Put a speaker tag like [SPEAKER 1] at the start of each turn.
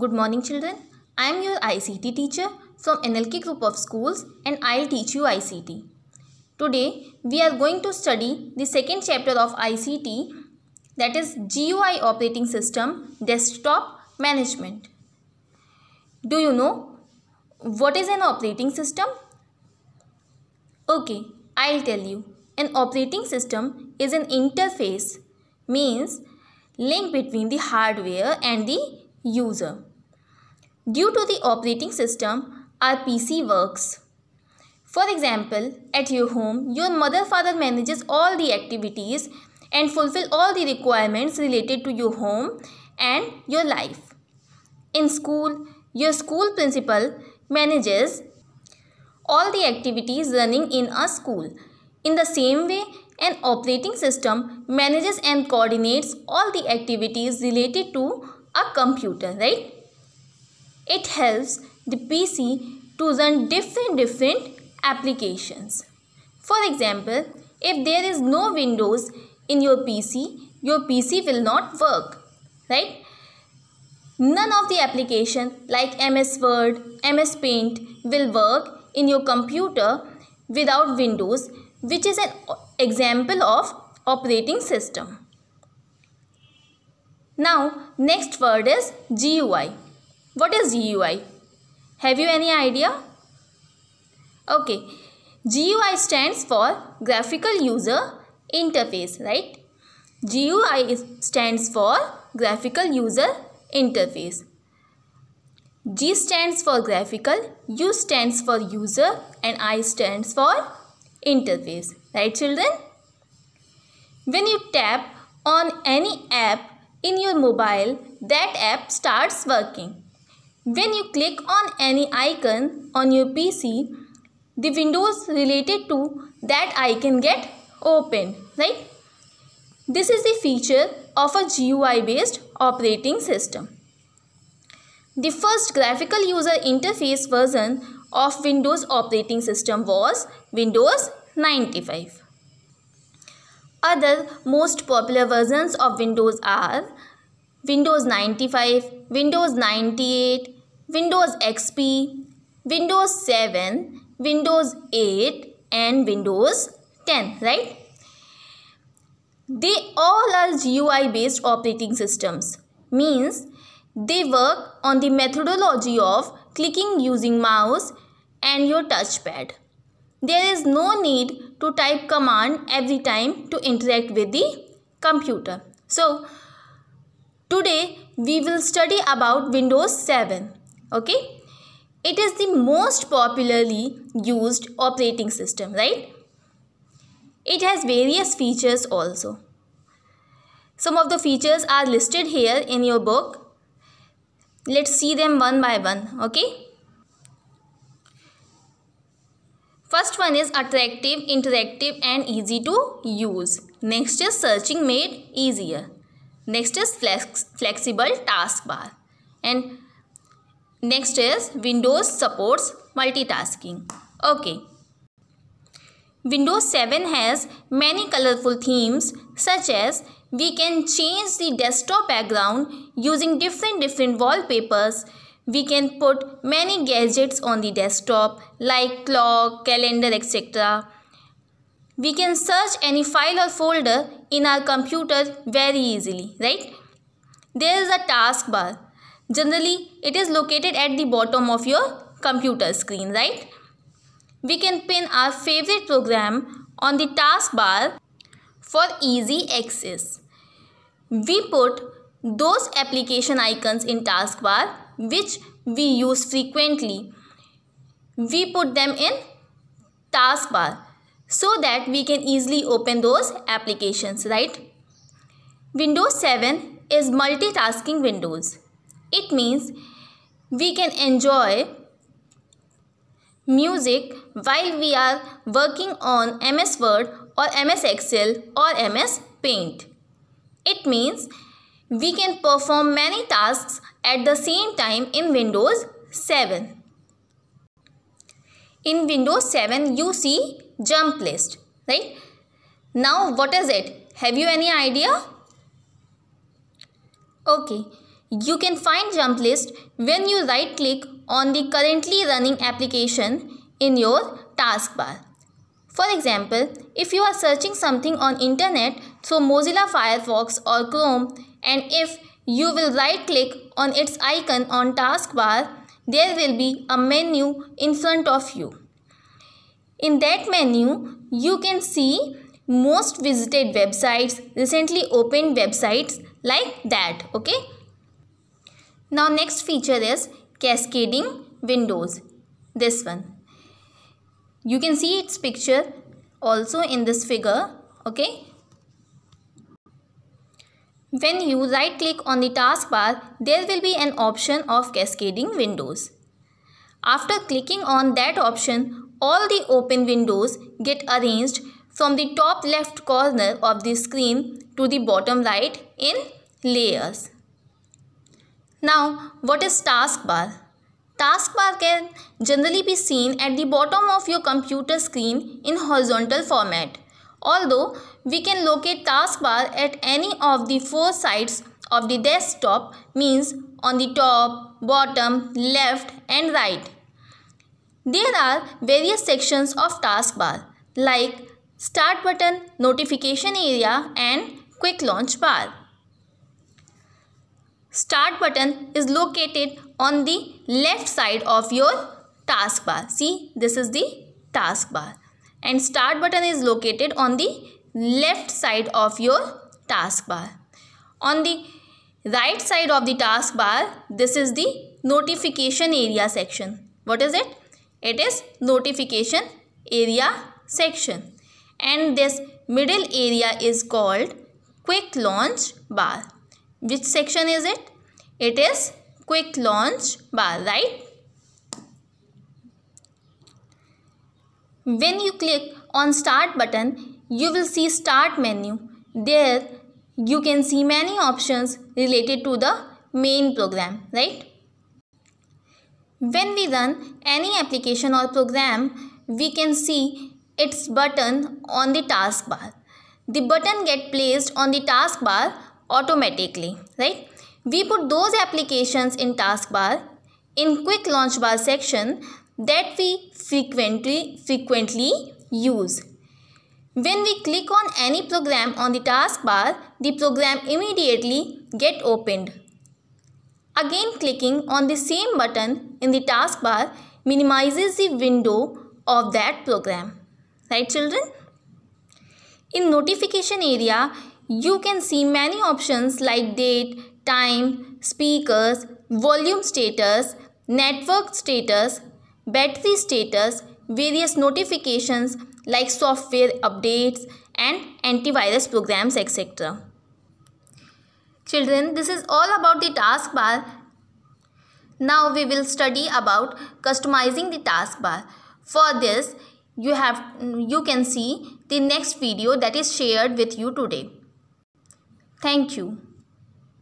[SPEAKER 1] Good morning children. I am your ICT teacher from NLK group of schools and I'll teach you ICT. Today we are going to study the second chapter of ICT that is GUI operating system desktop management. Do you know what is an operating system? Okay, I'll tell you. An operating system is an interface means link between the hardware and the user. Due to the operating system, our PC works. For example, at your home, your mother father manages all the activities and fulfill all the requirements related to your home and your life. In school, your school principal manages all the activities running in a school. In the same way, an operating system manages and coordinates all the activities related to a computer, right? It helps the PC to run different different applications. For example, if there is no Windows in your PC, your PC will not work, right? None of the application like MS Word, MS Paint will work in your computer without Windows, which is an example of operating system. Now, next word is GUI. What is GUI? Have you any idea? Okay, GUI stands for Graphical User Interface, right? GUI stands for Graphical User Interface. G stands for graphical, U stands for user and I stands for interface. Right children? When you tap on any app in your mobile, that app starts working. When you click on any icon on your PC, the windows related to that icon get opened, right? This is the feature of a GUI based operating system. The first graphical user interface version of Windows operating system was Windows 95. Other most popular versions of Windows are Windows 95, Windows 98, Windows XP, Windows 7, Windows 8 and Windows 10, right? They all are GUI based operating systems. Means they work on the methodology of clicking using mouse and your touchpad. There is no need to type command every time to interact with the computer. So, today we will study about Windows 7. Okay. It is the most popularly used operating system, right? It has various features also. Some of the features are listed here in your book. Let's see them one by one, okay? First one is attractive, interactive and easy to use. Next is searching made easier. Next is flex flexible taskbar. And next is Windows supports multitasking. Okay. Windows 7 has many colorful themes such as we can change the desktop background using different different wallpapers we can put many gadgets on the desktop like clock, calendar, etc. We can search any file or folder in our computer very easily, right? There is a taskbar. Generally, it is located at the bottom of your computer screen, right? We can pin our favorite program on the taskbar for easy access. We put those application icons in taskbar which we use frequently. We put them in taskbar so that we can easily open those applications, right? Windows 7 is multitasking windows. It means we can enjoy music while we are working on MS Word or MS Excel or MS Paint. It means we can perform many tasks at the same time in Windows 7. In Windows 7, you see jump list, right? Now, what is it? Have you any idea? Okay, you can find jump list when you right click on the currently running application in your taskbar. For example, if you are searching something on internet through Mozilla Firefox or Chrome, and if you will right click on its icon on taskbar, there will be a menu in front of you. In that menu, you can see most visited websites, recently opened websites like that, okay? Now next feature is cascading windows, this one. You can see its picture also in this figure, okay? When you right click on the taskbar, there will be an option of cascading windows. After clicking on that option, all the open windows get arranged from the top left corner of the screen to the bottom right in layers. Now, what is taskbar? Taskbar can generally be seen at the bottom of your computer screen in horizontal format. Although we can locate taskbar at any of the four sides of the desktop means on the top, bottom, left and right. There are various sections of taskbar like start button, notification area and quick launch bar. Start button is located on the left side of your taskbar. See this is the taskbar and start button is located on the left side of your taskbar. On the right side of the taskbar, this is the notification area section. What is it? It is notification area section. And this middle area is called quick launch bar. Which section is it? It is quick launch bar, right? When you click on start button, you will see start menu. There you can see many options related to the main program, right? When we run any application or program, we can see its button on the taskbar. The button get placed on the taskbar automatically, right? We put those applications in taskbar in quick launch bar section that we frequently, frequently use. When we click on any program on the taskbar, the program immediately get opened. Again clicking on the same button in the taskbar minimizes the window of that program. Right children? In notification area, you can see many options like date, time, speakers, volume status, network status, battery status, various notifications like software updates and antivirus programs etc. Children, this is all about the taskbar. Now we will study about customizing the taskbar. For this, you have you can see the next video that is shared with you today. Thank you.